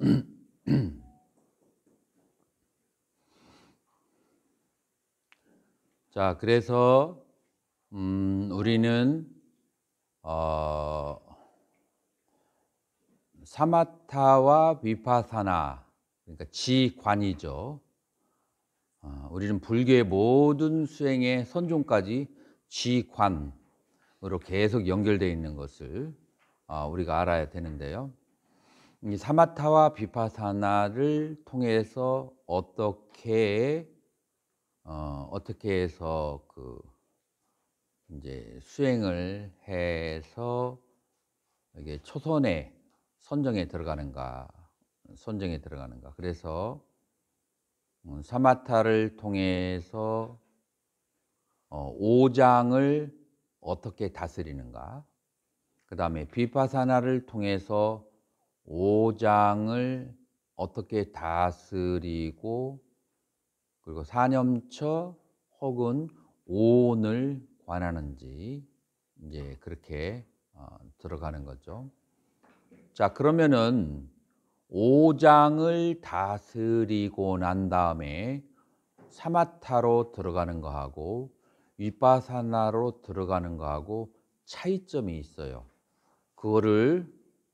자, 그래서 음, 우리는 어, 사마타와 비파사나 그러니까 지관이죠. 어, 우리는 불교의 모든 수행의 선종까지 지관으로 계속 연결되어 있는 것을 어, 우리가 알아야 되는데요. 이 사마타와 비파사나를 통해서 어떻게 어, 어떻게 해서 그 이제 수행을 해서 이게 초선에 선정에 들어가는가 선정에 들어가는가 그래서 음, 사마타를 통해서 어, 5장을 어떻게 다스리는가 그 다음에 비파사나를 통해서 5장을 어떻게 다스리고 그리고 사념처 혹은 오온을 관하는지 이제 그렇게 어, 들어가는 거죠. 자 그러면은 5장을 다스리고 난 다음에 사마타로 들어가는 거하고 윗바사나로 들어가는 거하고 차이점이 있어요. 그거를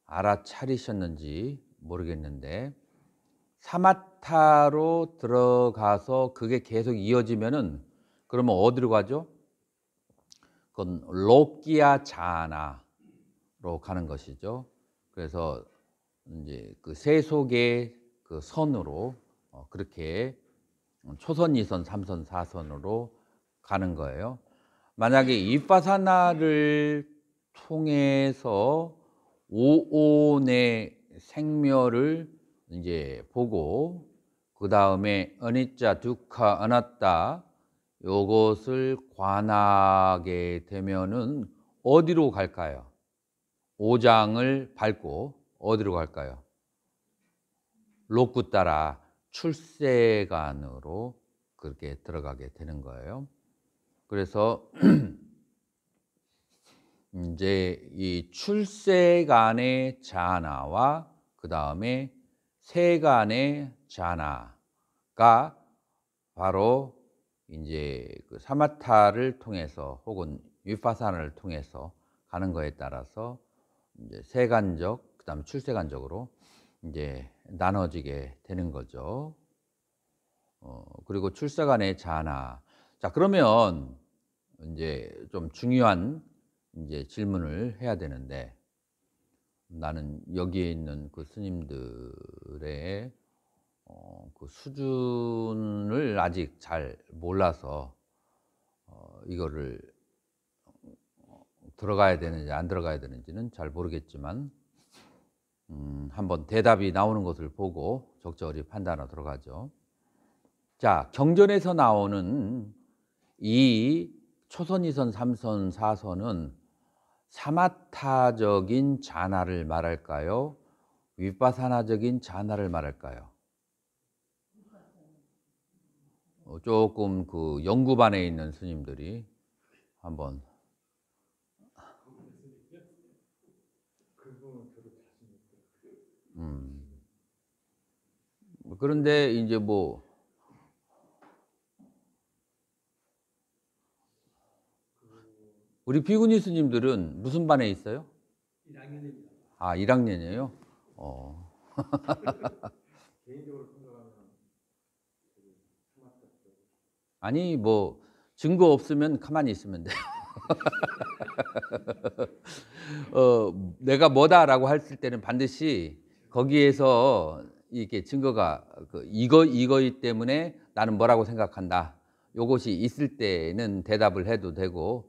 알아차리셨는지 모르겠는데 사마타로 들어가서 그게 계속 이어지면은 그러면 어디로 가죠? 그건 로키아 자나로 가는 것이죠. 그래서 이제 그 세속의 그 선으로 어, 그렇게 초선, 이선삼선사선으로 가는 거예요. 만약에 이빠사나를 통해서 오온의 생멸을 이제 보고 그 다음에 언이자 두카 어았다 요것을 관하게 되면은 어디로 갈까요? 5장을 밟고 어디로 갈까요? 록구 따라 출세간으로 그렇게 들어가게 되는 거예요. 그래서 이제 이 출세간의 자나와 그 다음에 세간의 자나가 바로 이제 그 사마타를 통해서 혹은 윗파산을 통해서 가는 거에 따라서 이제 세간적 그다음 출세간적으로 이제 나눠지게 되는 거죠. 어, 그리고 출세간의 자나. 자 그러면 이제 좀 중요한 이제 질문을 해야 되는데 나는 여기에 있는 그 스님들의 어, 그 수준을 아직 잘 몰라서 어, 이거를 어, 들어가야 되는지 안 들어가야 되는지는 잘 모르겠지만 음, 한번 대답이 나오는 것을 보고 적절히 판단하러 들어가죠. 자, 경전에서 나오는 이 초선, 이선, 삼선, 사선은 사마타적인 자나를 말할까요? 윗바사나적인 자나를 말할까요? 어, 조금 그 연구반에 있는 스님들이 한번 음. 그런데 이제 뭐 우리 비구니 스님들은 무슨 반에 있어요? 1학년입니다. 아, 1학년이에요? 어. 아니, 뭐 증거 없으면 가만히 있으면 돼요. 어, 내가 뭐다라고 했을 때는 반드시 거기에서 이게 증거가 그 이거 이거이 때문에 나는 뭐라고 생각한다. 요것이 있을 때는 대답을 해도 되고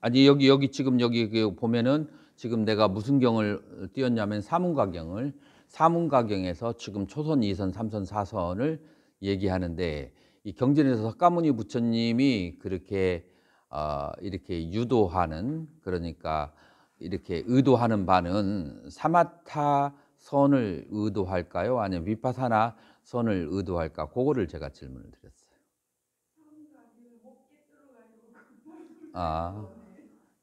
아니 여기 여기 지금 여기 그 보면은 지금 내가 무슨 경을 띄었냐면 사문가경을 사문가경에서 지금 초선 2선 3선 4선을 얘기하는데 이 경전에서 석가모니 부처님이 그렇게 어, 이렇게 유도하는 그러니까 이렇게 의도하는 바는 사마타 선을 의도할까요? 아니면 위파사나 선을 의도할까? 그거를 제가 질문을 드렸어요. 아.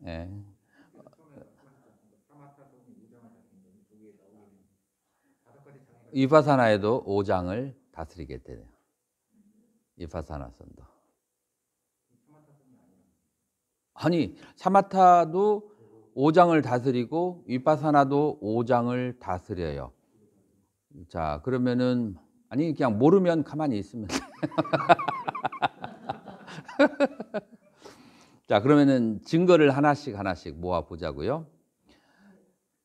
예. 이파사나에도 5장을 다스리게 되네요. 이파사나 선도. 아니, 사마타도 5장을 다스리고 위파사나도 5장을 다스려요. 자, 그러면은 아니 그냥 모르면 가만히 있으면 자, 그러면은 증거를 하나씩 하나씩 모아 보자고요.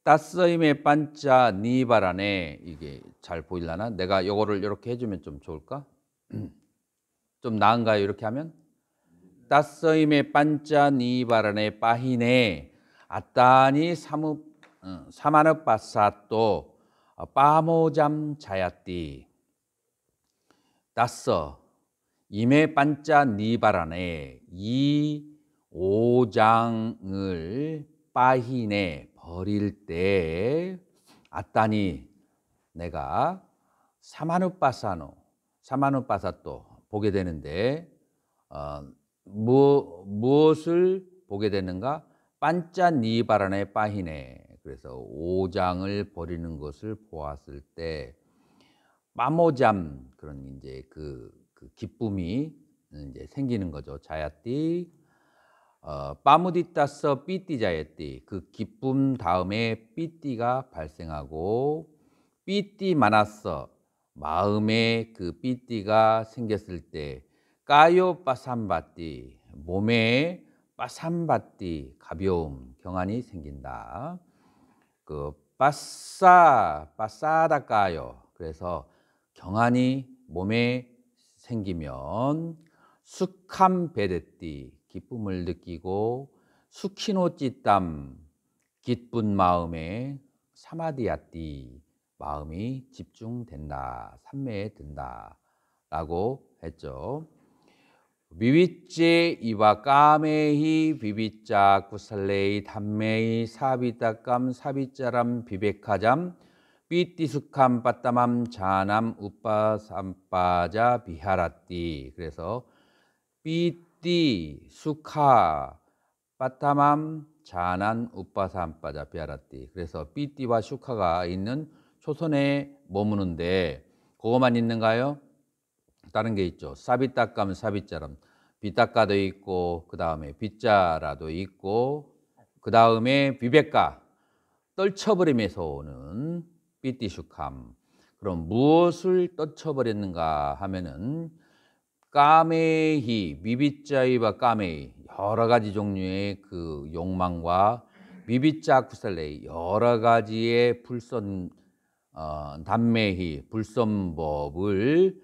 따스임의 반자 니바라네 이게 잘 보일라나? 내가 요거를 이렇게 해주면 좀 좋을까? 좀 나은가요? 이렇게 하면 따스임의 반자 니바라네 빠히네 아따니 사무 어, 사마느 바사또 아, 빠모잠 자야띠 따스 임의 반자 니바라네 이 오장을 빠히네 버릴 때 아따니 내가 사마누빠사노 사마누빠사또 보게 되는데 어, 무, 무엇을 보게 되는가? 반짜니바라의 빠히네 그래서 오장을 버리는 것을 보았을 때 마모잠 그런 이제 그, 그 기쁨이 이제 생기는 거죠 자야띠 어, 빠무디따서 삐띠자에띠 그 기쁨 다음에 삐띠가 발생하고 삐띠 많았어 마음에 그 삐띠가 생겼을 때 까요 빠삼바띠 몸에 빠삼바띠 가벼움 경안이 생긴다. 그 빠싸 빠싸다 까요. 그래서 경안이 몸에 생기면 숙함 베데띠 기쁨을 느끼고 수키노찌땀 기쁜 마음에 사마디아띠 마음이 집중된다 삼매에 든다라고 했죠. 미위째 이와 까메히 비비자 구살레이 담메이 사비다감 사비자람 비백하잠 삐띠숙함 빠따맘 자남 우빠삼빠자 비하라띠 그래서 삐 띠, 수카, 빠따맘, 자난, 우빠삼, 빠자, 삐아라띠. 그래서 삐띠와 슈카가 있는 초선에 머무는데 그것만 있는가요? 다른 게 있죠. 사비따감, 사비자람. 비따까도 있고 그 다음에 빗자라도 있고 그 다음에 비백가 떨쳐버림에서 오는 삐띠슈캄 그럼 무엇을 떨쳐버렸는가 하면은 까메히, 미비자이바 까메히 여러 가지 종류의 그 욕망과 미비자 아쿠셀레이 여러 가지의 불선 어, 담매히 불선법을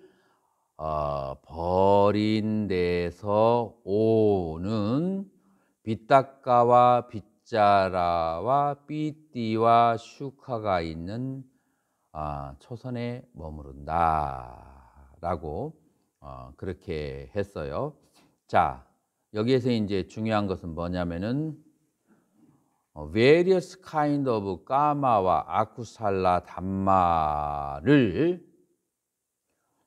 어, 버린 데서 오는 비따까와 빗자라와 삐띠와 슈카가 있는 어, 초선에 머무른다라고 어, 그렇게 했어요. 자, 여기에서 이제 중요한 것은 뭐냐면은 어, various kind of 까마와 아쿠살라 담마를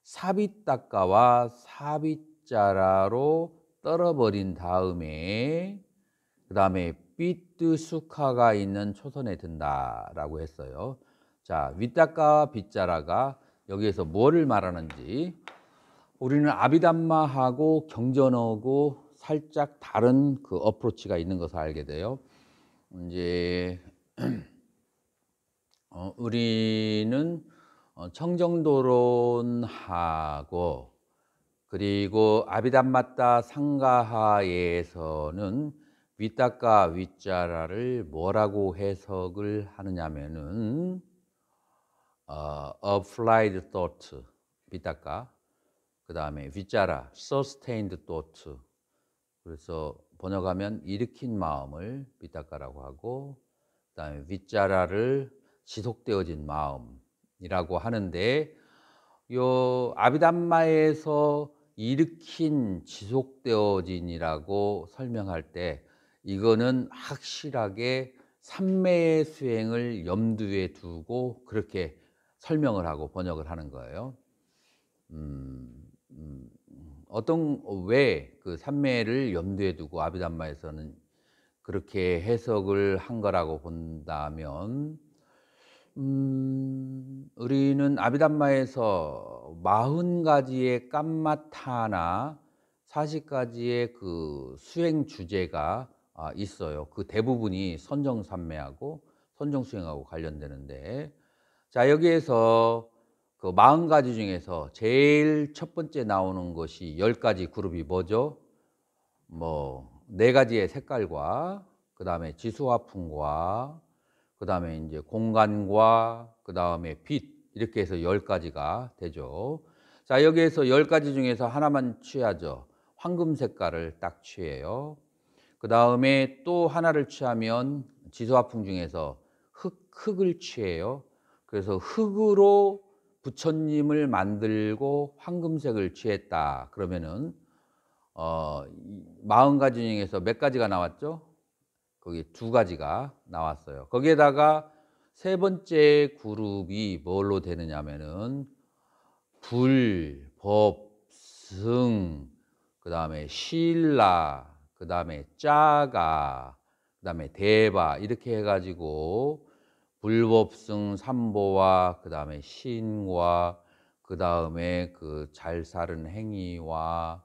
사비따까와 사비자라로 떨어버린 다음에 그 다음에 삐뜨수카가 있는 초선에 든다라고 했어요. 자, 윗따까와 빗자라가 여기에서 뭐를 말하는지 우리는 아비담마하고 경전어고 살짝 다른 그 어프로치가 있는 것을 알게 돼요. 이제 어, 우리는 어, 청정도론하고 그리고 아비담마따 상가하에서는 위따까 위자라를 뭐라고 해석을 하느냐면은 어, applied thought 위따까 그 다음에 위자라, sustained thought. 그래서 번역하면 일으킨 마음을 비타카라고 하고, 그 다음에 위자라를 지속되어진 마음이라고 하는데, 요 아비담마에서 일으킨 지속되어진이라고 설명할 때, 이거는 확실하게 삼매의 수행을 염두에 두고 그렇게 설명을 하고 번역을 하는 거예요. 음, 음, 음, 어떤 어, 왜그 삼매를 염두에 두고 아비담마에서는 그렇게 해석을 한 거라고 본다면 음, 우리는 아비담마에서 마흔 가지의 깜마타나 사십 가지의 그 수행 주제가 아, 있어요. 그 대부분이 선정 삼매하고 선정 수행하고 관련되는데 자 여기에서 그 40가지 중에서 제일 첫 번째 나오는 것이 10가지 그룹이 뭐죠? 뭐, 네 가지의 색깔과, 그 다음에 지수화풍과, 그 다음에 이제 공간과, 그 다음에 빛, 이렇게 해서 10가지가 되죠. 자, 여기에서 10가지 중에서 하나만 취하죠. 황금 색깔을 딱 취해요. 그 다음에 또 하나를 취하면 지수화풍 중에서 흙, 흙을 취해요. 그래서 흙으로 부처님을 만들고 황금색을 취했다. 그러면은 어, 마흔 가지 중에서 몇 가지가 나왔죠? 거기 두 가지가 나왔어요. 거기에다가 세 번째 그룹이 뭘로 되느냐면은 불, 법, 승, 그 다음에 신라, 그 다음에 짜가, 그 다음에 대바 이렇게 해가지고 불법승 삼보와 그 다음에 신과그 다음에 그 잘 사는 행위와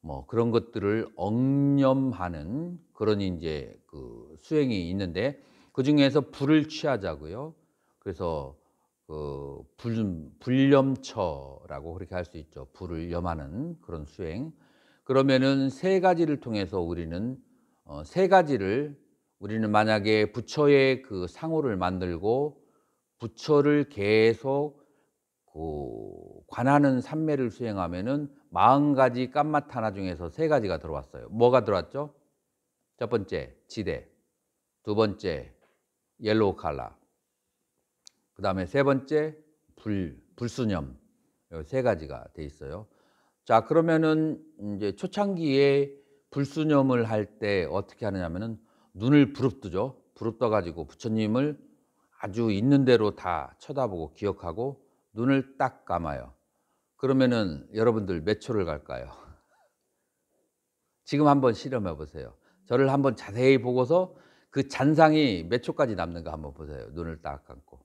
뭐 그런 것들을 억념하는 그런 이제 그 수행이 있는데 그 중에서 불을 취하자고요. 그래서 그 불, 불염처라고 그렇게 할 수 있죠. 불을 염하는 그런 수행. 그러면은 세 가지를 통해서 우리는 어, 세 가지를 우리는 만약에 부처의 그 상호를 만들고 부처를 계속 그 관하는 삼매를 수행하면은 마0가지 깜마타나 중에서 세 가지가 들어왔어요. 뭐가 들어왔죠? 첫 번째 지대, 두 번째 옐로우 칼라, 그 다음에 세 번째 불, 불수념 세 가지가 돼 있어요. 자 그러면은 이제 초창기에 불수념을 할 때 어떻게 하느냐면은 눈을 부릅뜨죠. 부릅떠 가지고 부처님을 아주 있는 대로 다 쳐다보고 기억하고 눈을 딱 감아요. 그러면은 여러분들 몇 초를 갈까요? 지금 한번 실험해 보세요. 저를 한번 자세히 보고서 그 잔상이 몇 초까지 남는가 한번 보세요. 눈을 딱 감고.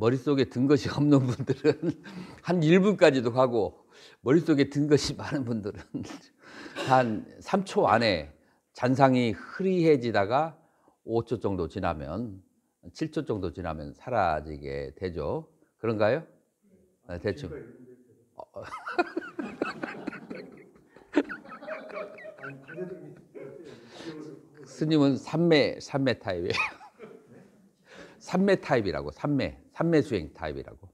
머릿속에 든 것이 없는 분들은 한 1분까지도 가고 머릿속에 든 것이 많은 분들은 한 3초 안에 잔상이 흐리해지다가 5초 정도 지나면 7초 정도 지나면 사라지게 되죠. 그런가요? 네, 대충. 스님은 삼매 삼매 타입이에요. 삼매 타입이라고 삼매 삼매 수행 타입이라고.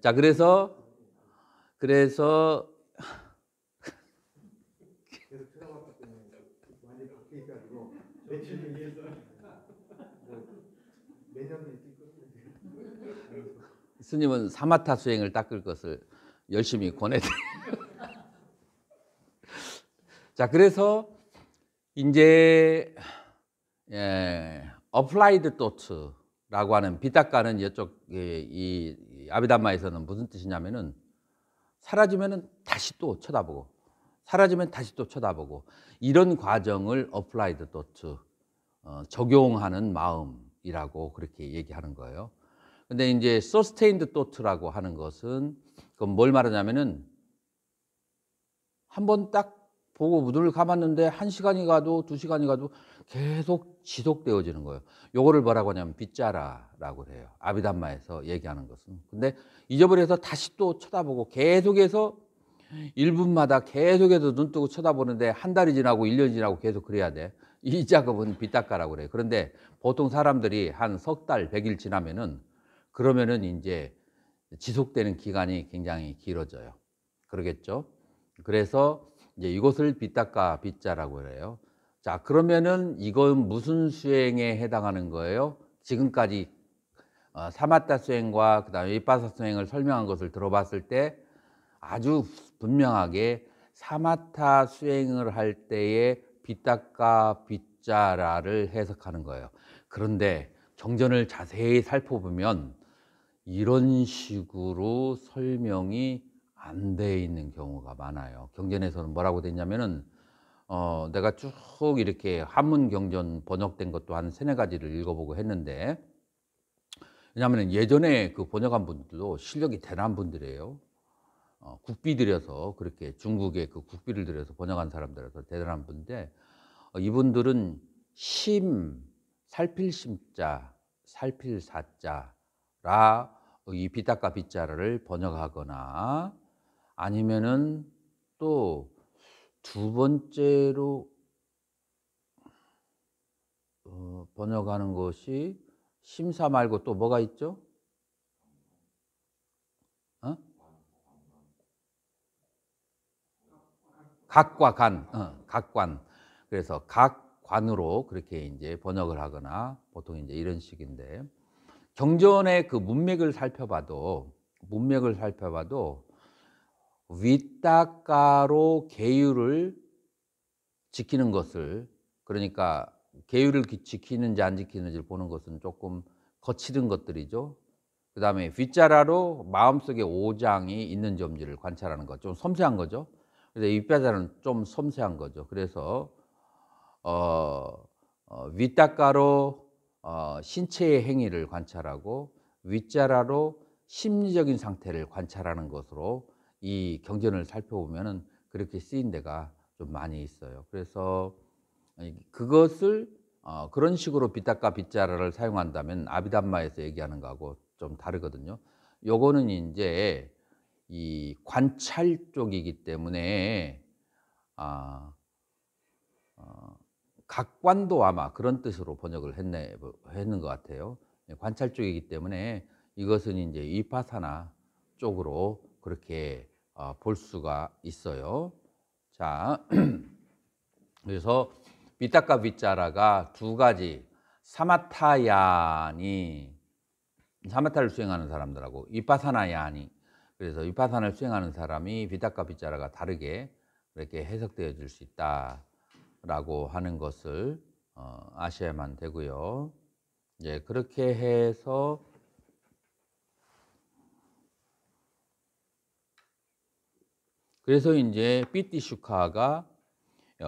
자 그래서 그래서 스님은 사마타 수행을 닦을 것을 열심히 권해드립니다 자, 그래서 이제 예, 어플라이드 도트라고 하는 비닦아는 이쪽 예, 이, 이 아비담마에서는 무슨 뜻이냐면은 사라지면은 다시 또 쳐다보고 사라지면 다시 또 쳐다보고 이런 과정을 어플라이드 도트 어, 적용하는 마음이라고 그렇게 얘기하는 거예요. 근데 이제 서스테인드 도트라고 하는 것은 그럼 뭘 말하냐면은 한 번 딱 보고 눈을 감았는데 한 시간이 가도 두 시간이 가도 계속 지속되어지는 거예요. 요거를 뭐라고 하냐면 빗자라라고 해요. 아비담마에서 얘기하는 것은. 근데 잊어버려서 다시 또 쳐다보고 계속해서 1분마다 계속해서 눈 뜨고 쳐다보는데 한 달이 지나고 1년이 지나고 계속 그래야 돼. 이 작업은 빗닦아라고 그래요. 그런데 보통 사람들이 한 석 달, 1일 지나면은 그러면은 이제 지속되는 기간이 굉장히 길어져요. 그러겠죠? 그래서 이제 이것을 빗닦아 빗자라고 그래요. 자, 그러면은 이건 무슨 수행에 해당하는 거예요? 지금까지 어, 사마타 수행과 그다음에 이빠사 수행을 설명한 것을 들어봤을 때 아주 분명하게 사마타 수행을 할때에 비딱과 빗자라를 해석하는 거예요. 그런데 정전을 자세히 살펴보면 이런 식으로 설명이 안 돼 있는 경우가 많아요. 경전에서는 뭐라고 됐냐면은 어, 내가 쭉 이렇게 한문 경전 번역된 것도 한 세네 가지를 읽어보고 했는데 왜냐하면 예전에 그 번역한 분들도 실력이 대단한 분들이에요. 어, 국비 들여서 그렇게 중국의 그 국비를 들여서 번역한 사람들에서 대단한 분인데 어, 이분들은 심 살필 심자 살필 사자라 어, 이 비타가 비자를 번역하거나 아니면은 또두 번째로 어, 번역하는 것이 심사 말고 또 뭐가 있죠? 어? 각과 간, 어, 각관. 그래서 각관으로 그렇게 이제 번역을 하거나 보통 이제 이런 식인데 경전의 그 문맥을 살펴봐도 문맥을 살펴봐도 윗닦가로 계율을 지키는 것을 그러니까 계율을 지키는지 안 지키는지를 보는 것은 조금 거칠은 것들이죠. 그 다음에 윗자라로 마음속에 오장이 있는지 없는지를 관찰하는 것. 좀 섬세한 거죠. 그래서 윗자라는 좀 섬세한 거죠. 그래서, 어, 어윗닦가로 어, 신체의 행위를 관찰하고 윗자라로 심리적인 상태를 관찰하는 것으로 이 경전을 살펴보면은 그렇게 쓰인 데가 좀 많이 있어요. 그래서 그것을 어, 그런 식으로 비타카 빗자라를 사용한다면 아비담마에서 얘기하는 거하고 좀 다르거든요. 요거는 이제 이 관찰 쪽이기 때문에 아, 어, 각관도 아마 그런 뜻으로 번역을 했네 뭐, 했는 것 같아요. 예, 관찰 쪽이기 때문에 이것은 이제 이파사나 쪽으로 그렇게 어, 볼 수가 있어요. 자, 그래서 비타카 비자라가 두 가지 사마타야니 사마타를 수행하는 사람들하고 위파사나야니 그래서 위파산을 수행하는 사람이 비타카 비자라가 다르게 이렇게 해석되어질 수 있다라고 하는 것을 어, 아셔야만 되고요. 이제 예, 그렇게 해서 그래서 이제 삐띠슈카가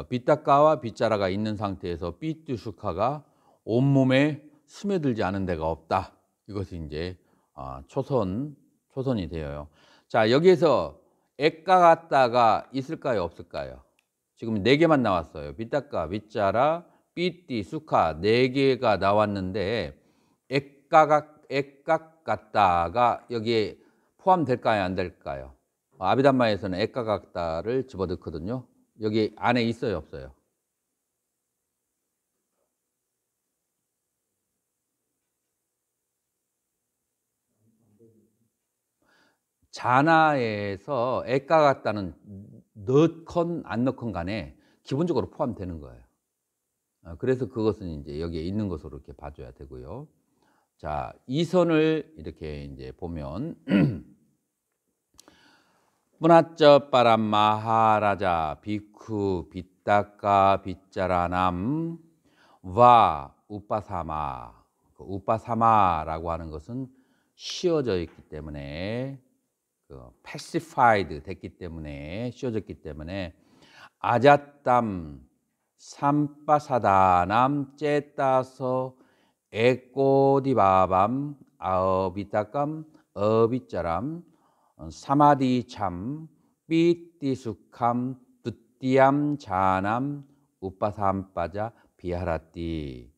비따까와 어, 빗자라가 있는 상태에서 삐띠슈카가 온몸에 스며들지 않은 데가 없다. 이것이 이제 아, 초선 초선이 되어요. 자 여기에서 액가 같다가 있을까요 없을까요? 지금 네 개만 나왔어요. 빗다까, 빗자라, 삐띠, 수카 네 개가 나왔는데 액가 액각 같다가 여기에 포함될까요 안 될까요? 어, 아비담마에서는 액가각다를 집어넣거든요. 여기 안에 있어요, 없어요? 자나에서 액가각다는 넣건 안 넣건 간에 기본적으로 포함되는 거예요. 어, 그래서 그것은 이제 여기에 있는 것으로 이렇게 봐줘야 되고요. 자, 이 선을 이렇게 이제 보면 문화적 바람 마하라자 비쿠 비따까 비짜라남 와 우빠사마 그 우빠사마라고 하는 것은 쉬어져 있기 때문에 그 패시파이드 됐기 때문에 쉬어졌기 때문에 아자땀 삼빠사다남 째따서 에꼬디바밤 아어비따깜 어비짜람 어, 사마디 참, 삐띠숙함, 두띠암, 자남, 우빠삼빠자, 비하라띠.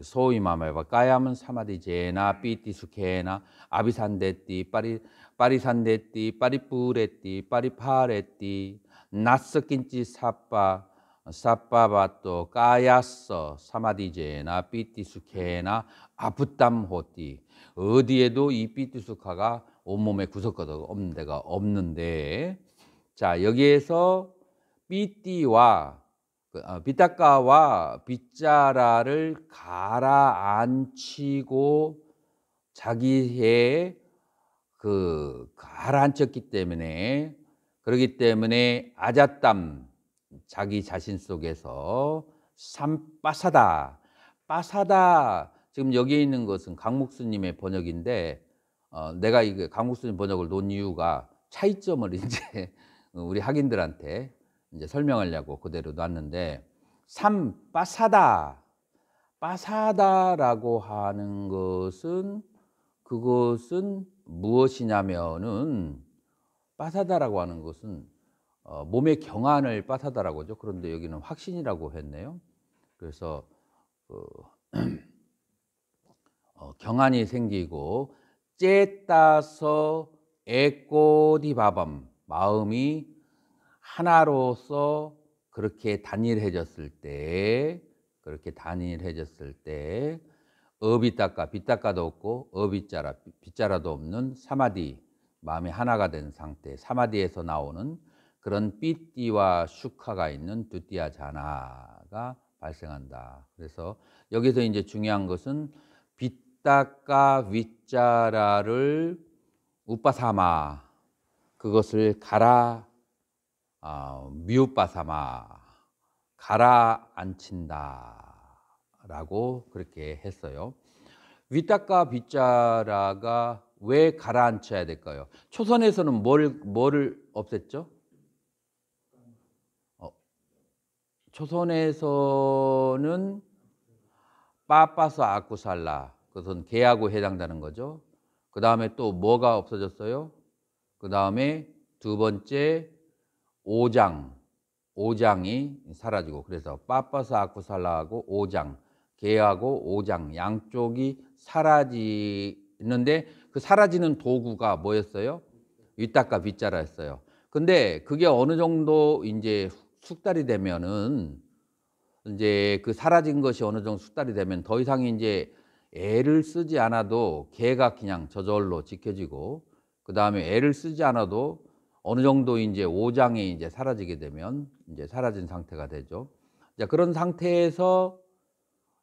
소위 말해봐. 뭐 까야은 사마디 제나, 음. 삐띠숙해나, 아비산데띠, 빠리, 빠리산데띠, 빠리뿌레띠, 빠리파레띠, 낯섞인지 사빠, 사빠바또 까야서 사마디제나 삐띠숙해나 아프담호띠 어디에도 이삐띠숙화가 온몸에 구석가도 없는 데가 없는데 자 여기에서 삐띠와 비타카와 그, 아, 빗자라를 가라앉히고 자기의 그 가라앉혔기 때문에 그러기 때문에 아잣담 자기 자신 속에서 삼빠사다 빠사다 지금 여기 있는 것은 강목수님의 번역인데 어, 내가 이 강국수님 그 번역을 놓은 이유가 차이점을 이제 어, 우리 학인들한테 이제 설명하려고 그대로 놨는데 삼 빠사다 빠사다라고 하는 것은 그것은 무엇이냐면은 빠사다라고 하는 것은 어, 몸의 경안을 빠사다라고 하죠. 그런데 여기는 확신이라고 했네요. 그래서 어, 어, 경안이 생기고 째따서 에꼬디바범 마음이 하나로서 그렇게 단일해졌을 때 그렇게 단일해졌을 때 어비따까 비따까도 없고 어비자라 비자라도 없는 사마디 마음이 하나가 된 상태 사마디에서 나오는 그런 삐띠와 슈카가 있는 두띠아 자나가 발생한다. 그래서 여기서 이제 중요한 것은 윗다까 윗자라를 우빠삼아 그것을 가라 어, 아, 미우빠삼아 가라 앉힌다라고 그렇게 했어요. 윗따까 빗자라가 왜 가라앉혀야 될까요? 초선에서는 뭘, 뭐를 없앴죠? 어, 초선에서는 빠빠서 아쿠살라 그것은 계약에 해당되는 거죠. 그 다음에 또 뭐가 없어졌어요? 그 다음에 두 번째 오장 5장이 사라지고 그래서 빠빠스 아쿠살라하고 오장 개하고 오장 양쪽이 사라지는데 그 사라지는 도구가 뭐였어요? 윗다가 윗자라였어요. 근데 그게 어느 정도 이제 숙달이 되면은 이제 그 사라진 것이 어느 정도 숙달이 되면 더 이상 이제 애를 쓰지 않아도 개가 그냥 저절로 지켜지고 그 다음에 애를 쓰지 않아도 어느 정도 이제 오장이 이제 사라지게 되면 이제 사라진 상태가 되죠. 자, 그런 상태에서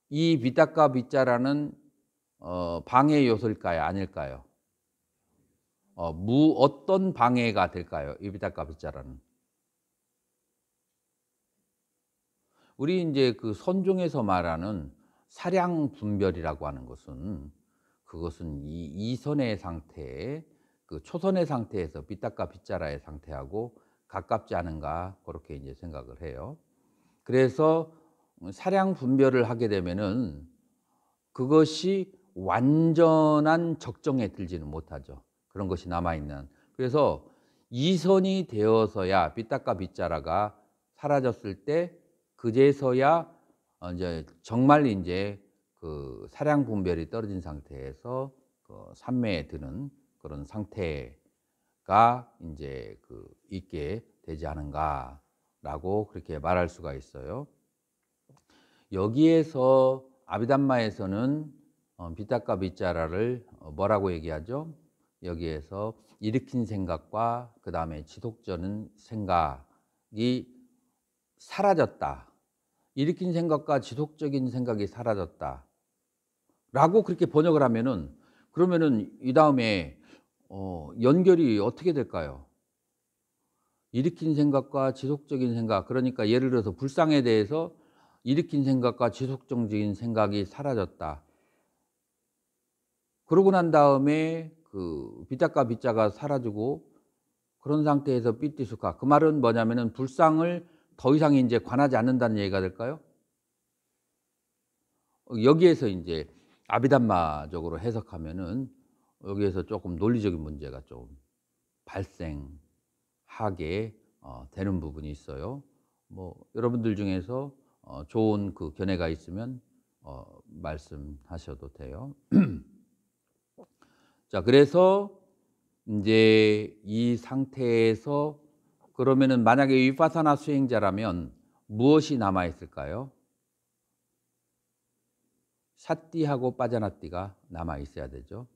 이 비딱가 비자라는 어, 방해 요소일까요? 아닐까요? 어, 무 어떤 방해가 될까요? 이 비딱가 비자라는 우리 이제 그 선종에서 말하는 사량 분별이라고 하는 것은 그것은 이 이선의 상태에 그 초선의 상태에서 삐딱과 빗자라의 상태하고 가깝지 않은가 그렇게 이제 생각을 해요. 그래서 사량 분별을 하게 되면은 그것이 완전한 적정에 들지는 못하죠. 그런 것이 남아 있는. 그래서 이선이 되어서야 삐딱과 빗자라가 사라졌을 때 그제서야 어, 이제 정말 이제 그 사량 분별이 떨어진 상태에서 그 산매에 드는 그런 상태가 이제 그 있게 되지 않은가라고 그렇게 말할 수가 있어요. 여기에서 아비담마에서는 어, 비타과 비자라를 어, 뭐라고 얘기하죠? 여기에서 일으킨 생각과 그 다음에 지속적인 생각이 사라졌다. 일으킨 생각과 지속적인 생각이 사라졌다. 라고 그렇게 번역을 하면은 그러면은 이 다음에 어, 연결이 어떻게 될까요? 일으킨 생각과 지속적인 생각 그러니까 예를 들어서 불상에 대해서 일으킨 생각과 지속적인 생각이 사라졌다. 그러고 난 다음에 그 비자가 비자가 사라지고 그런 상태에서 삐띠숙하 그 말은 뭐냐면은 불상을 더 이상 이제 관하지 않는다는 얘기가 될까요? 여기에서 이제 아비담마적으로 해석하면은 여기에서 조금 논리적인 문제가 좀 발생하게 어, 되는 부분이 있어요. 뭐 여러분들 중에서 어, 좋은 그 견해가 있으면 어, 말씀하셔도 돼요. 자, 그래서 이제 이 상태에서 그러면 만약에 위파사나 수행자라면 무엇이 남아 있을까요? 사띠하고 빠자나띠가 남아 있어야 되죠.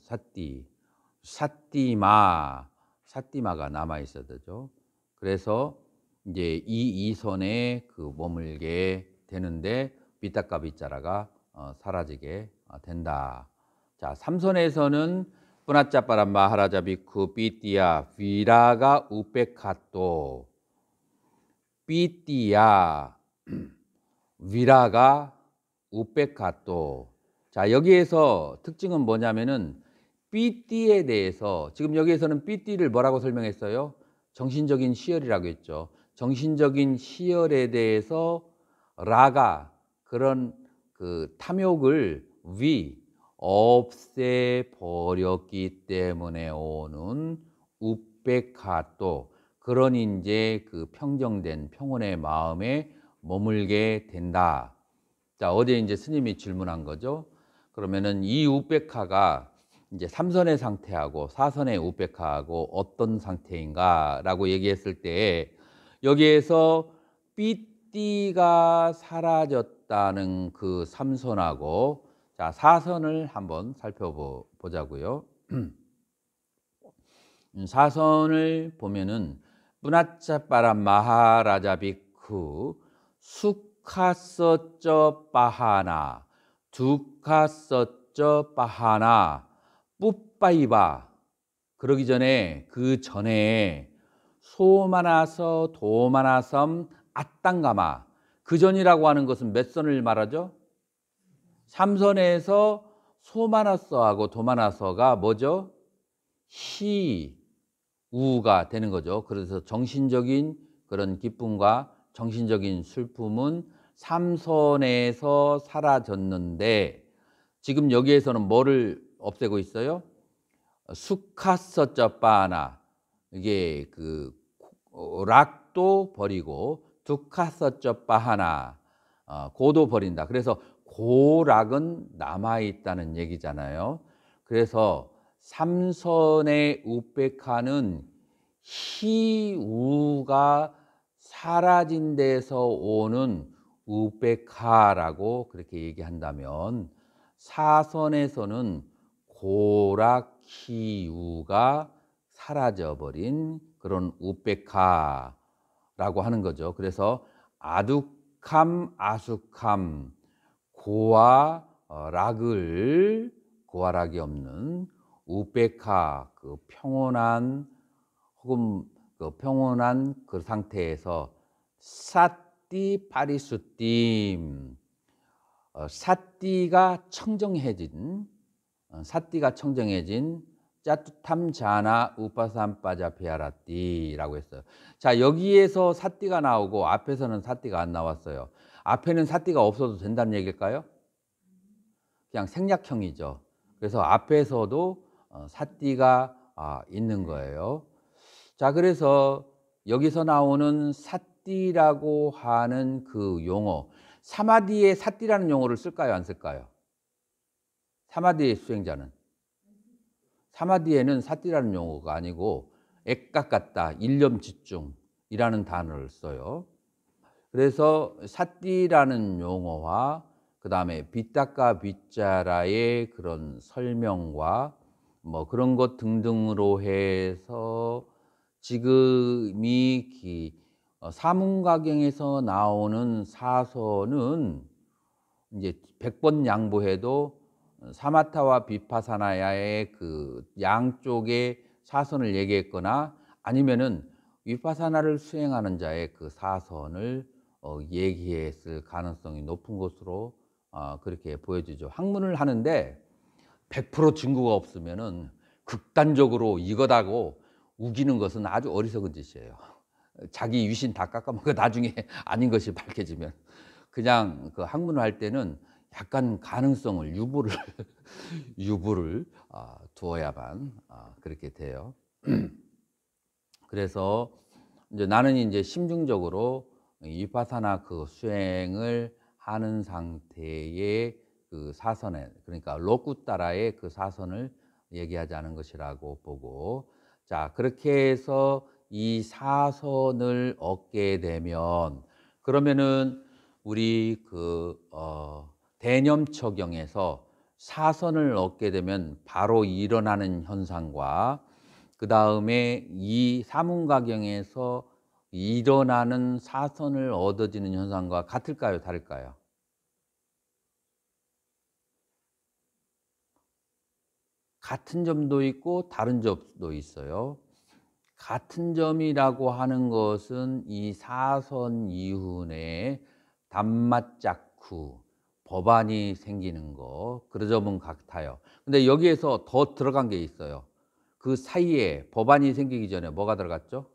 사띠, 어, 사띠마, 사띠마가 남아 있어야 되죠. 그래서 이제 이 이선에 그 머물게 되는데 비타카비자라가 어, 사라지게 어, 된다. 자, 삼선에서는 뿌나짜빠라 마하라자 비쿠 그 삐띠야 위라가 우페카토 삐띠야 위라가 우페카토 자 여기에서 특징은 뭐냐면은 삐띠에 대해서 지금 여기에서는 삐띠를 뭐라고 설명했어요? 정신적인 시열이라고 했죠. 정신적인 시열에 대해서 라가 그런 그 탐욕을 위 없애버렸기 때문에 오는 우백하또 그런 이제 그 평정된 평온의 마음에 머물게 된다. 자, 어제 이제 스님이 질문한 거죠. 그러면은 이 우백하가 이제 삼선의 상태하고 사선의 우백하하고 어떤 상태인가라고 얘기했을 때 여기에서 삐띠가 사라졌다는 그 삼선하고 자, 사선을 한번 살펴보자고요. 음, 사선을 보면은 뿌나차빠라 마하라자비쿠 수카서쩌 빠하나 두카서쩌 빠하나 뿌빠이바 그러기 전에 그 전에 소마나서 도마나섬 아땅가마 그 전이라고 하는 것은 몇 선을 말하죠? 삼선에서 소만나서하고도만나서가 뭐죠? 시, 우가 되는 거죠. 그래서 정신적인 그런 기쁨과 정신적인 슬픔은 삼선에서 사라졌는데 지금 여기에서는 뭐를 없애고 있어요? 수카서자 빠나 이게 그 어, 락도 버리고 두카서자 빠하나 어, 고도 버린다. 그래서 고락은 남아있다는 얘기잖아요. 그래서 삼선의 우백하는 희우가 사라진 데서 오는 우백하라고 그렇게 얘기한다면 사선에서는 고락 희우가 사라져버린 그런 우백하라고 하는 거죠. 그래서 아둑함, 아숙함, 고아 어, 락을 고아 락이 없는 우백하 그 평온한 혹은 그 평온한 그 상태에서 사띠 파리수띠 어, 사띠가 청정해진 어, 사띠가 청정해진 짜뚜탐 자나 우파산빠자 피아라띠라고 했어요. 자 여기에서 사띠가 나오고 앞에서는 사띠가 안 나왔어요. 앞에는 사띠가 없어도 된다는 얘기일까요? 그냥 생략형이죠. 그래서 앞에서도 어, 사띠가 아, 있는 거예요. 자, 그래서 여기서 나오는 사띠라고 하는 그 용어, 사마디의 사띠라는 용어를 쓸까요, 안 쓸까요? 사마디의 수행자는 사마디에는 사띠라는 용어가 아니고 액각 같다, 일념 집중이라는 단어를 써요. 그래서 삿띠라는 용어와 그 다음에 빗닦아 빗자라의 그런 설명과 뭐 그런 것 등등으로 해서 지금이 기, 어, 사문가경에서 나오는 사서는 이제 백번 양보해도 사마타와 비파사나야의 그 양쪽의 사선을 얘기했거나 아니면은 위파사나를 수행하는 자의 그 사선을 어, 얘기했을 가능성이 높은 것으로 어, 그렇게 보여지죠. 학문을 하는데 100% 증거가 없으면 극단적으로 이거다고 우기는 것은 아주 어리석은 짓이에요. 자기 유신 다 깎아먹고 나중에 아닌 것이 밝혀지면 그냥 그 학문을 할 때는 약간 가능성을 유보를 유보를 어, 두어야만 어, 그렇게 돼요. 그래서 이제 나는 이제 심중적으로 위파사나 그 수행을 하는 상태의 그 사선에 그러니까 로쿠따라의 그 사선을 얘기하자는 것이라고 보고 자 그렇게 해서 이 사선을 얻게 되면 그러면은 우리 그 어, 대념처경에서 사선을 얻게 되면 바로 일어나는 현상과 그 다음에 이 사문가경에서 일어나는 사선을 얻어지는 현상과 같을까요? 다를까요? 같은 점도 있고 다른 점도 있어요. 같은 점이라고 하는 것은 이 사선 이후에 단맛짝후 법안이 생기는 거 그런 점은 같아요. 근데 여기에서 더 들어간 게 있어요. 그 사이에 법안이 생기기 전에 뭐가 들어갔죠?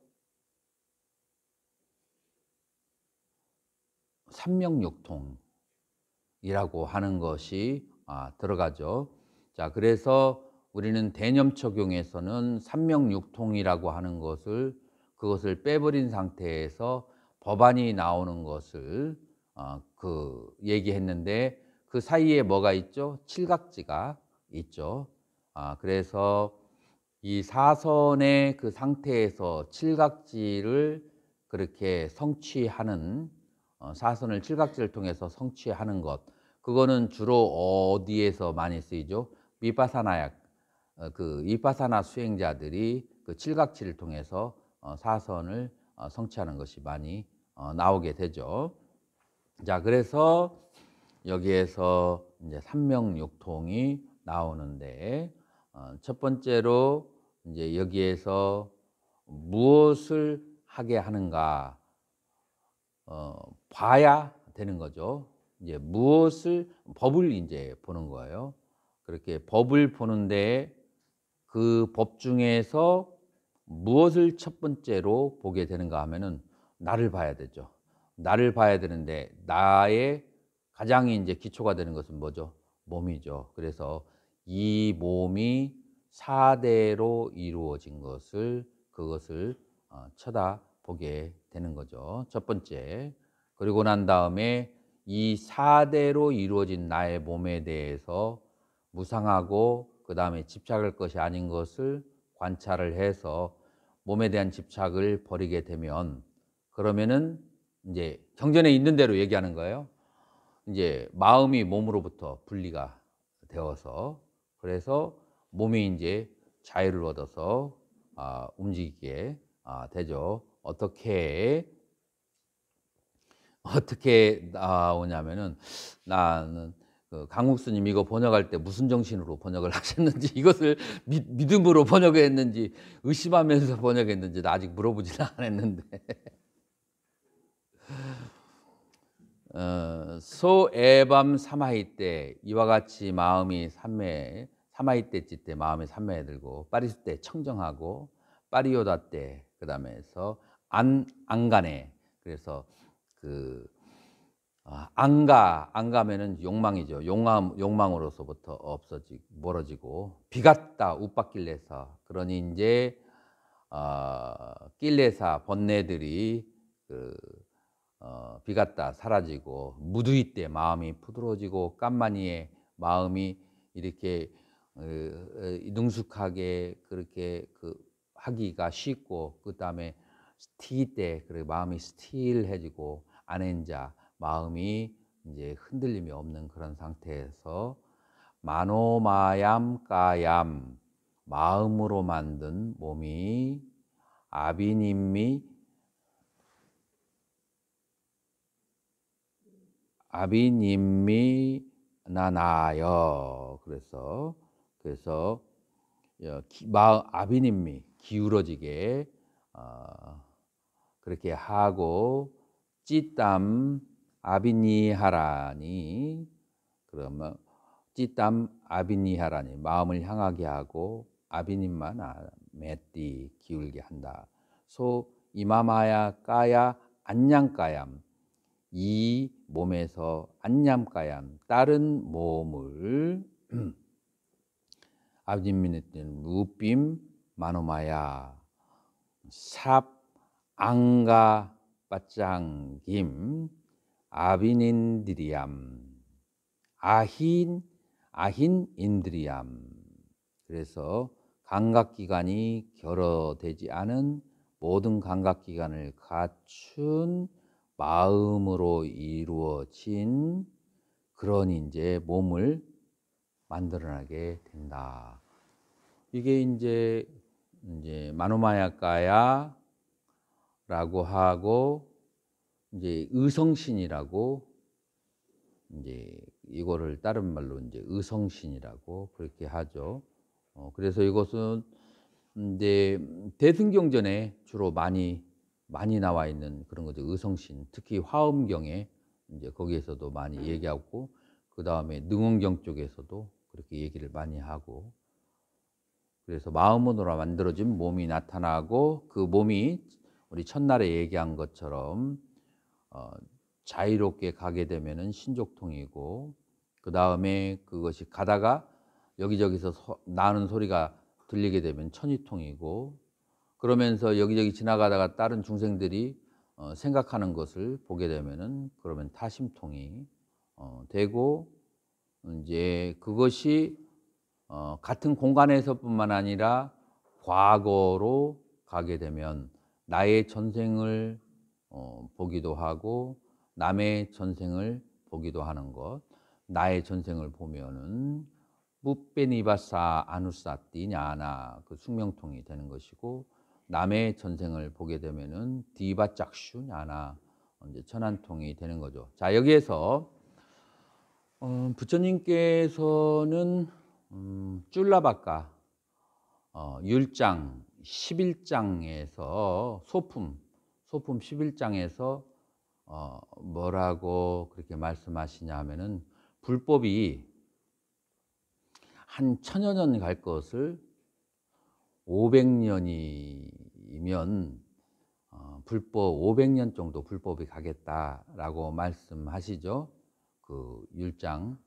삼명육통이라고 하는 것이 아, 들어가죠. 자, 그래서 우리는 대념 적용에서는 삼명육통이라고 하는 것을 그것을 빼버린 상태에서 법안이 나오는 것을 어, 그 얘기했는데 그 사이에 뭐가 있죠? 칠각지가 있죠. 아, 그래서 이 사선의 그 상태에서 칠각지를 그렇게 성취하는 어, 사선을 칠각지를 통해서 성취하는 것 그거는 주로 어디에서 많이 쓰이죠? 미파사나약 어, 그 이파사나 수행자들이 그 칠각지를 통해서 어, 사선을 성취하는 것이 많이 나오게 되죠. 자 그래서 여기에서 이제 삼명육통이 나오는데 첫 번째로 이제 여기에서 무엇을 하게 하는가 어, 봐야 되는 거죠. 이제 무엇을 법을 이제 보는 거예요. 그렇게 법을 보는데 그 법 중에서 무엇을 첫 번째로 보게 되는가 하면은 나를 봐야 되죠. 나를 봐야 되는데 나의 가장 이제 기초가 되는 것은 뭐죠? 몸이죠. 그래서 이 몸이 사대로 이루어진 것을 그것을 어, 쳐다 보게 되는 거죠. 첫 번째. 그리고 난 다음에 이 사대로 이루어진 나의 몸에 대해서 무상하고 그 다음에 집착할 것이 아닌 것을 관찰을 해서 몸에 대한 집착을 버리게 되면 그러면은 이제 경전에 있는 대로 얘기하는 거예요. 이제 마음이 몸으로부터 분리가 되어서 그래서 몸이 이제 자유를 얻어서 아, 움직이게 아, 되죠. 어떻게 어떻게 나오냐면은 나는 그강국스님 이거 번역할 때 무슨 정신으로 번역을 하셨는지 이것을 미, 믿음으로 번역했는지 의심하면서 번역했는지 나 아직 물어보지 않았는데 어, 소애밤 사마이 때 이와 같이 마음이 삼매 사마이 때찌때 마음이 삼매에 들고 파리스 때 청정하고 파리오다 때 그다음에서 안, 안 가네. 그래서 그, 아, 안 가, 안 가면은 욕망이죠. 욕망, 욕망으로서부터 없어지, 멀어지고, 비 같다, 웃박길래서 그러니 이제, 어, 길래사 번뇌들이, 그, 어, 비 같다, 사라지고, 무두이 때 마음이 부드러워지고, 깐만이에 마음이 이렇게, 으, 어, 으, 어, 능숙하게 그렇게 그, 하기가 쉽고, 그 다음에 스틸때 그래 마음이 스틸해지고 안엔 자 마음이 이제 흔들림이 없는 그런 상태에서 마노마얌 까얌 마음으로 만든 몸이 아비님미아비님미 나나여 그래서 그래서 어, 마아비님미 기울어지게 어, 그렇게 하고 찌땀 아비니하라니 그러면 찌땀 아비니하라니 마음을 향하게 하고 아비님만 맷띠 아, 기울게 한다. 소 이마마야 까야 안양까얌 이 몸에서 안냠까얌 다른 몸을 아비님의 무빔 마노마야 삽 앙가 빠짱김 아빈인드리암 아힌 아힌인드리암 그래서 감각기관이 결여되지 않은 모든 감각기관을 갖춘 마음으로 이루어진 그런 이제 몸을 만들어나게 된다. 이게 이제 이제 마노마야가야 라고 하고 이제 의성신이라고 이제 이거를 다른 말로 이제 의성신이라고 그렇게 하죠. 어, 그래서 이것은 이제 대승경전에 주로 많이 많이 나와 있는 그런 거죠. 의성신, 특히 화엄경에 이제 거기에서도 많이 얘기하고 그 다음에 능원경 쪽에서도 그렇게 얘기를 많이 하고 그래서 마음으로 만들어진 몸이 나타나고 그 몸이 우리 첫날에 얘기한 것처럼 어, 자유롭게 가게 되면은 신족통이고 그 다음에 그것이 가다가 여기저기서 소, 나는 소리가 들리게 되면 천이통이고 그러면서 여기저기 지나가다가 다른 중생들이 어, 생각하는 것을 보게 되면은 그러면 타심통이 어, 되고 이제 그것이 어, 같은 공간에서뿐만 아니라 과거로 가게 되면 나의 전생을 어, 보기도 하고 남의 전생을 보기도 하는 것 나의 전생을 보면은 무베니바사 아누사띠 냐나 그 숙명통이 되는 것이고 남의 전생을 보게 되면은 디바짝슈 냐나 이제 천안통이 되는 거죠. 자 여기에서 어, 부처님께서는 음, 쭐라바까 어, 율장 11장에서 소품, 소품 11장에서 어 뭐라고 그렇게 말씀하시냐 하면은 불법이 한 천여 년 갈 것을 500년이면 어 불법 500년 정도 불법이 가겠다라고 말씀하시죠. 그 율장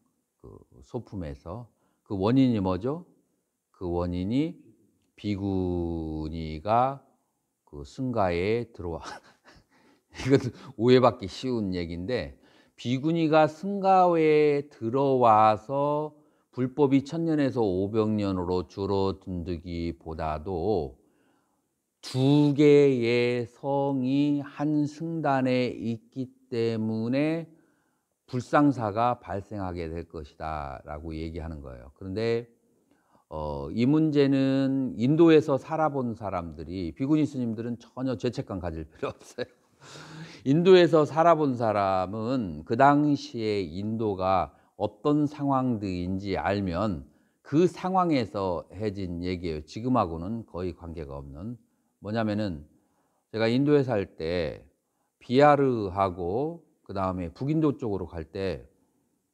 그 소품에서 그 원인이 뭐죠? 그 원인이 비구니가 그 승가에 들어와. 이건 오해받기 쉬운 얘기인데 비구니가 승가에 들어와서 불법이 천년에서 오백년으로 줄어든다기보다도 두 개의 성이 한 승단에 있기 때문에 불상사가 발생하게 될 것이다 라고 얘기하는 거예요. 그런데 어, 이 문제는 인도에서 살아본 사람들이 비구니 스님들은 전혀 죄책감 가질 필요 없어요. 인도에서 살아본 사람은 그 당시에 인도가 어떤 상황들인지 알면 그 상황에서 해진 얘기예요. 지금하고는 거의 관계가 없는 뭐냐면은 제가 인도에 살 때 비아르하고 그 다음에 북인도 쪽으로 갈 때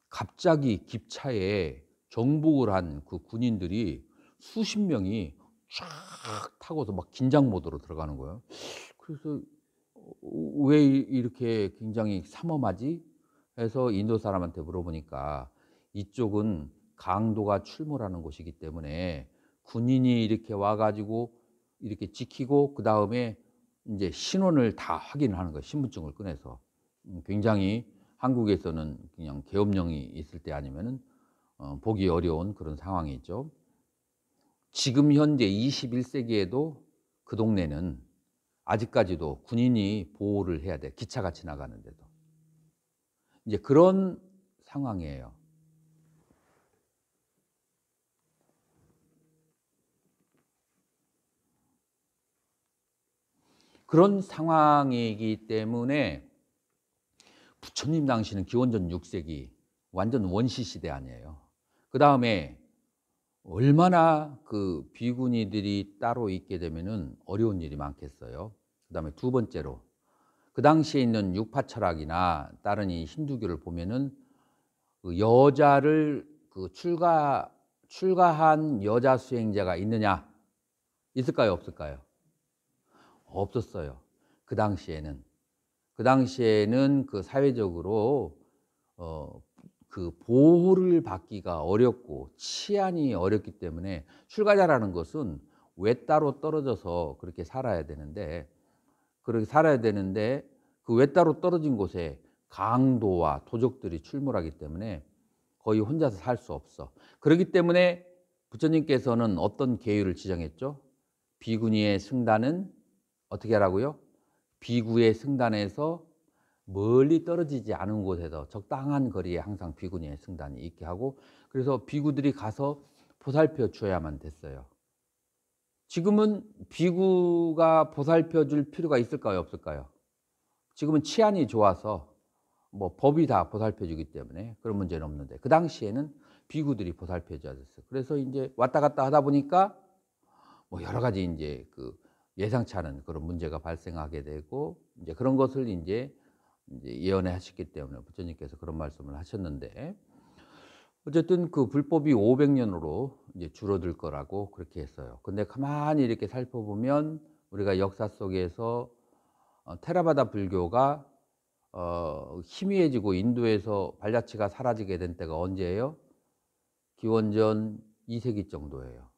갑자기 기차에 정복을 한 그 군인들이 수십 명이 쫙 타고서 막 긴장 모드로 들어가는 거예요. 그래서 어, 왜 이렇게 굉장히 삼엄하지? 해서 인도 사람한테 물어보니까 이쪽은 강도가 출몰하는 곳이기 때문에 군인이 이렇게 와가지고 이렇게 지키고 그 다음에 이제 신원을 다 확인하는 거예요. 신분증을 꺼내서 음, 굉장히 한국에서는 그냥 계엄령이 있을 때 아니면은 어, 보기 어려운 그런 상황이죠. 지금 현재 21세기에도 그 동네는 아직까지도 군인이 보호를 해야 돼. 기차가 지나가는데도. 이제 그런 상황이에요. 그런 상황이기 때문에 부처님 당시는 기원전 6세기 완전 원시 시대 아니에요. 그 다음에 얼마나 그 비군이들이 따로 있게 되면은 어려운 일이 많겠어요. 그 다음에 두 번째로 그 당시에 있는 육파 철학이나 다른 이 힌두교를 보면은 그 여자를 그 출가 출가한 여자 수행자가 있느냐 있을까요 없을까요? 없었어요. 그 당시에는 그 당시에는 그 사회적으로 어, 그 보호를 받기가 어렵고 치안이 어렵기 때문에 출가자라는 것은 외따로 떨어져서 그렇게 살아야 되는데 그렇게 살아야 되는데 그 외따로 떨어진 곳에 강도와 도적들이 출몰하기 때문에 거의 혼자서 살 수 없어. 그렇기 때문에 부처님께서는 어떤 계율을 지정했죠? 비구니의 승단은 어떻게 하라고요? 비구의 승단에서 멀리 떨어지지 않은 곳에서 적당한 거리에 항상 비구니의 승단이 있게 하고 그래서 비구들이 가서 보살펴 줘야만 됐어요. 지금은 비구가 보살펴 줄 필요가 있을까요? 없을까요? 지금은 치안이 좋아서 뭐 법이 다 보살펴 주기 때문에 그런 문제는 없는데 그 당시에는 비구들이 보살펴 줘야 됐어요. 그래서 이제 왔다 갔다 하다 보니까 뭐 여러 가지 이제 그 예상치 않은 그런 문제가 발생하게 되고 이제 그런 것을 이제 이제 예언해 하셨기 때문에 부처님께서 그런 말씀을 하셨는데 어쨌든 그 불법이 500년으로 이제 줄어들 거라고 그렇게 했어요. 근데 가만히 이렇게 살펴보면 우리가 역사 속에서 어, 테라바다 불교가 어, 희미해지고 인도에서 발자취가 사라지게 된 때가 언제예요? 기원전 2세기 정도예요.